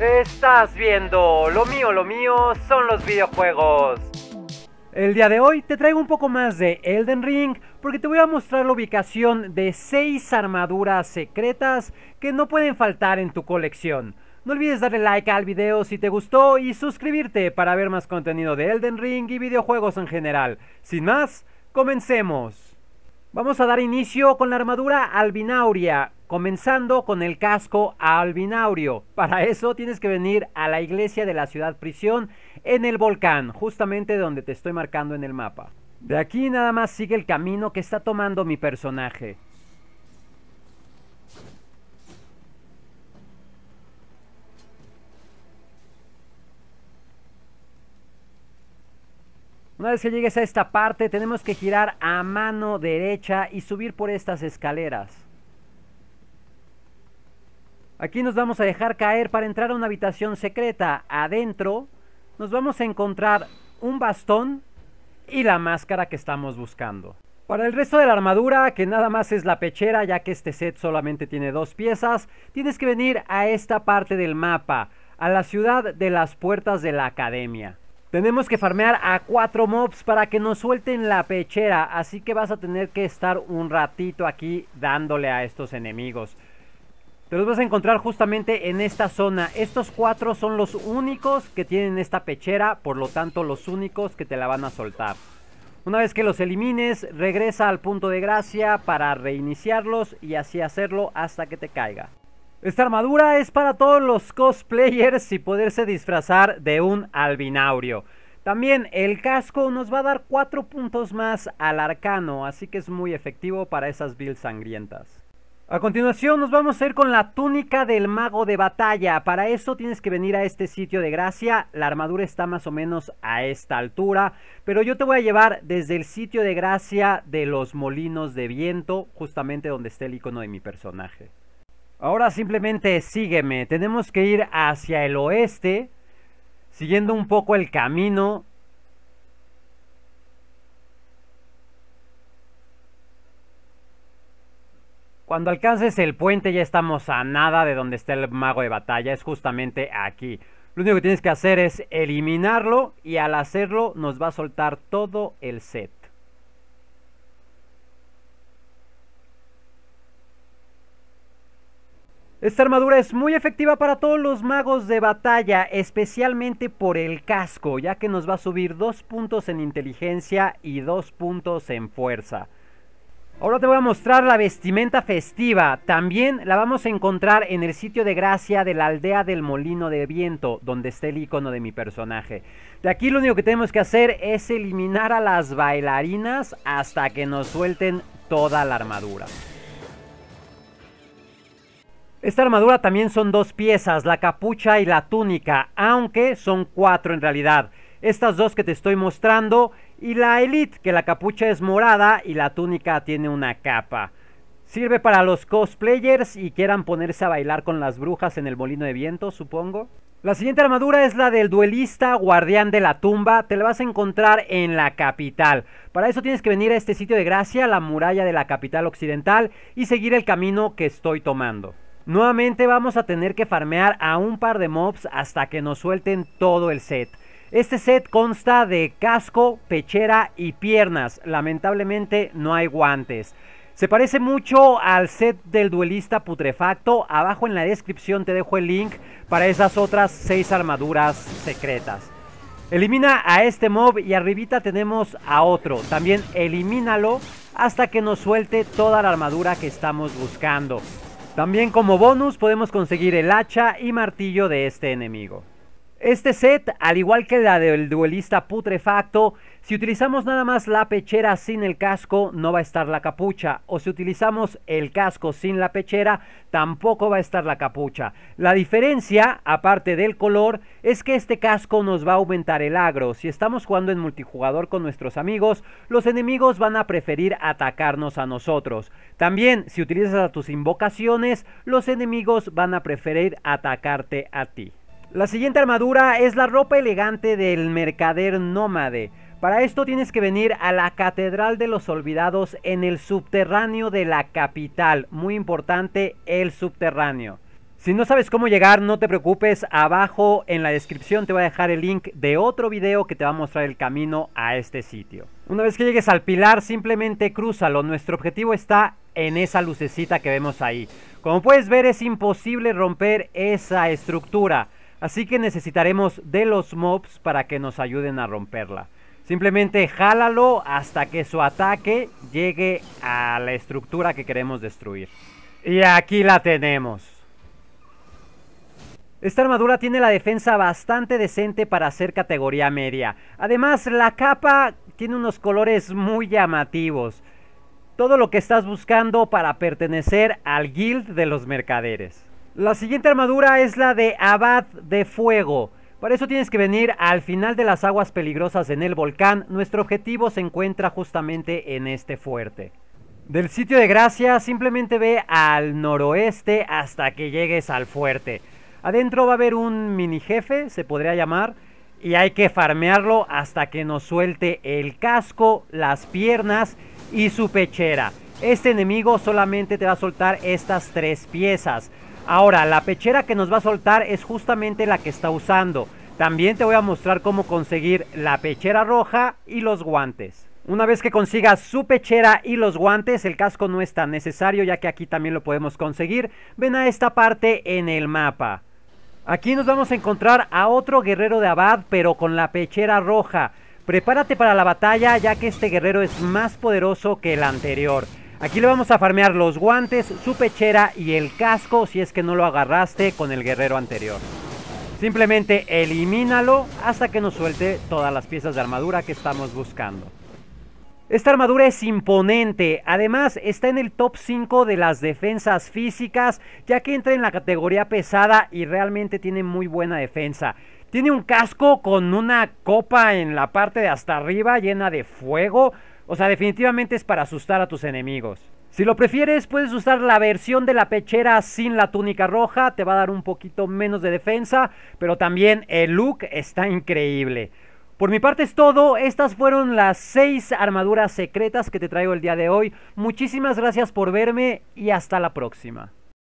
Estás viendo, lo mío, lo mío son los videojuegos. El día de hoy te traigo un poco más de Elden Ring porque te voy a mostrar la ubicación de 6 armaduras secretas que no pueden faltar en tu colección. No olvides darle like al video si te gustó y suscribirte para ver más contenido de Elden Ring y videojuegos en general. Sin más, comencemos. Vamos a dar inicio con la armadura Albinauria, comenzando con el casco albinaurio... Para eso tienes que venir a la iglesia de la ciudad prisión en el volcán, justamente donde te estoy marcando en el mapa. De aquí nada más sigue el camino que está tomando mi personaje. Una vez que llegues a esta parte tenemos que girar a mano derecha y subir por estas escaleras. Aquí nos vamos a dejar caer para entrar a una habitación secreta. Adentro nos vamos a encontrar un bastón y la máscara que estamos buscando. Para el resto de la armadura, que nada más es la pechera, ya que este set solamente tiene dos piezas, tienes que venir a esta parte del mapa, a la ciudad de las puertas de la academia. Tenemos que farmear a cuatro mobs para que nos suelten la pechera, así que vas a tener que estar un ratito aquí dándole a estos enemigos. Te los vas a encontrar justamente en esta zona. Estos cuatro son los únicos que tienen esta pechera, por lo tanto los únicos que te la van a soltar. Una vez que los elimines, regresa al punto de gracia para reiniciarlos y así hacerlo hasta que te caiga. Esta armadura es para todos los cosplayers y poderse disfrazar de un albinaurio. También el casco nos va a dar cuatro puntos más al arcano, así que es muy efectivo para esas builds sangrientas. A continuación nos vamos a ir con la túnica del mago de batalla. Para eso tienes que venir a este sitio de gracia. La armadura está más o menos a esta altura. Pero yo te voy a llevar desde el sitio de gracia de los molinos de viento, justamente donde está el icono de mi personaje. Ahora simplemente sígueme. Tenemos que ir hacia el oeste, siguiendo un poco el camino Cuando alcances el puente ya estamos a nada de donde está el mago de batalla, es justamente aquí. Lo único que tienes que hacer es eliminarlo y al hacerlo nos va a soltar todo el set. Esta armadura es muy efectiva para todos los magos de batalla, especialmente por el casco, ya que nos va a subir 2 puntos en inteligencia y 2 puntos en fuerza. Ahora te voy a mostrar la vestimenta festiva. También la vamos a encontrar en el sitio de gracia de la aldea del molino de viento, donde está el icono de mi personaje. De aquí lo único que tenemos que hacer es eliminar a las bailarinas hasta que nos suelten toda la armadura. Esta armadura también son dos piezas, la capucha y la túnica, aunque son cuatro en realidad. Estas dos que te estoy mostrando y la Elite, que la capucha es morada y la túnica tiene una capa. Sirve para los cosplayers y quieran ponerse a bailar con las brujas en el molino de viento, supongo. La siguiente armadura es la del duelista guardián de la tumba, te la vas a encontrar en la capital. Para eso tienes que venir a este sitio de gracia, la muralla de la capital occidental, y seguir el camino que estoy tomando. Nuevamente vamos a tener que farmear a un par de mobs hasta que nos suelten todo el set. Este set consta de casco, pechera y piernas. Lamentablemente no hay guantes. Se parece mucho al set del duelista putrefacto. Abajo en la descripción te dejo el link para esas otras 6 armaduras secretas. Elimina a este mob y arribita tenemos a otro. También elimínalo hasta que nos suelte toda la armadura que estamos buscando. También como bonus podemos conseguir el hacha y martillo de este enemigo. Este set, al igual que la del duelista putrefacto, si utilizamos nada más la pechera sin el casco, no va a estar la capucha. O si utilizamos el casco sin la pechera, tampoco va a estar la capucha. La diferencia, aparte del color, es que este casco nos va a aumentar el agro. Si estamos jugando en multijugador con nuestros amigos, los enemigos van a preferir atacarnos a nosotros. También, si utilizas a tus invocaciones, los enemigos van a preferir atacarte a ti. La siguiente armadura es la ropa elegante del mercader nómade. Para esto tienes que venir a la Catedral de los Olvidados en el subterráneo de la capital. Muy importante, el subterráneo. Si no sabes cómo llegar, no te preocupes, abajo en la descripción te voy a dejar el link de otro video que te va a mostrar el camino a este sitio. Una vez que llegues al pilar, simplemente crúzalo, nuestro objetivo está en esa lucecita que vemos ahí. Como puedes ver, es imposible romper esa estructura. Así que necesitaremos de los mobs para que nos ayuden a romperla. Simplemente jálalo hasta que su ataque llegue a la estructura que queremos destruir. Y aquí la tenemos. Esta armadura tiene la defensa bastante decente para ser categoría media. Además, la capa tiene unos colores muy llamativos. Todo lo que estás buscando para pertenecer al guild de los mercaderes. La siguiente armadura es la de Abad de Fuego. Para eso tienes que venir al final de las aguas peligrosas en el volcán. Nuestro objetivo se encuentra justamente en este fuerte. Del sitio de gracia simplemente ve al noroeste hasta que llegues al fuerte. Adentro va a haber un mini jefe, se podría llamar, y hay que farmearlo hasta que nos suelte el casco, las piernas y su pechera. Este enemigo solamente te va a soltar estas tres piezas. Ahora, la pechera que nos va a soltar es justamente la que está usando. También te voy a mostrar cómo conseguir la pechera roja y los guantes. Una vez que consigas su pechera y los guantes, el casco no es tan necesario ya que aquí también lo podemos conseguir. Ven a esta parte en el mapa. Aquí nos vamos a encontrar a otro guerrero de Abad, pero con la pechera roja. Prepárate para la batalla ya que este guerrero es más poderoso que el anterior. Aquí le vamos a farmear los guantes, su pechera y el casco si es que no lo agarraste con el guerrero anterior. Simplemente elimínalo hasta que nos suelte todas las piezas de armadura que estamos buscando. Esta armadura es imponente, además está en el top 5 de las defensas físicas, ya que entra en la categoría pesada y realmente tiene muy buena defensa. Tiene un casco con una copa en la parte de hasta arriba llena de fuego, o sea, definitivamente es para asustar a tus enemigos. Si lo prefieres, puedes usar la versión de la pechera sin la túnica roja, te va a dar un poquito menos de defensa, pero también el look está increíble. Por mi parte es todo, estas fueron las 6 armaduras secretas que te traigo el día de hoy. Muchísimas gracias por verme y hasta la próxima.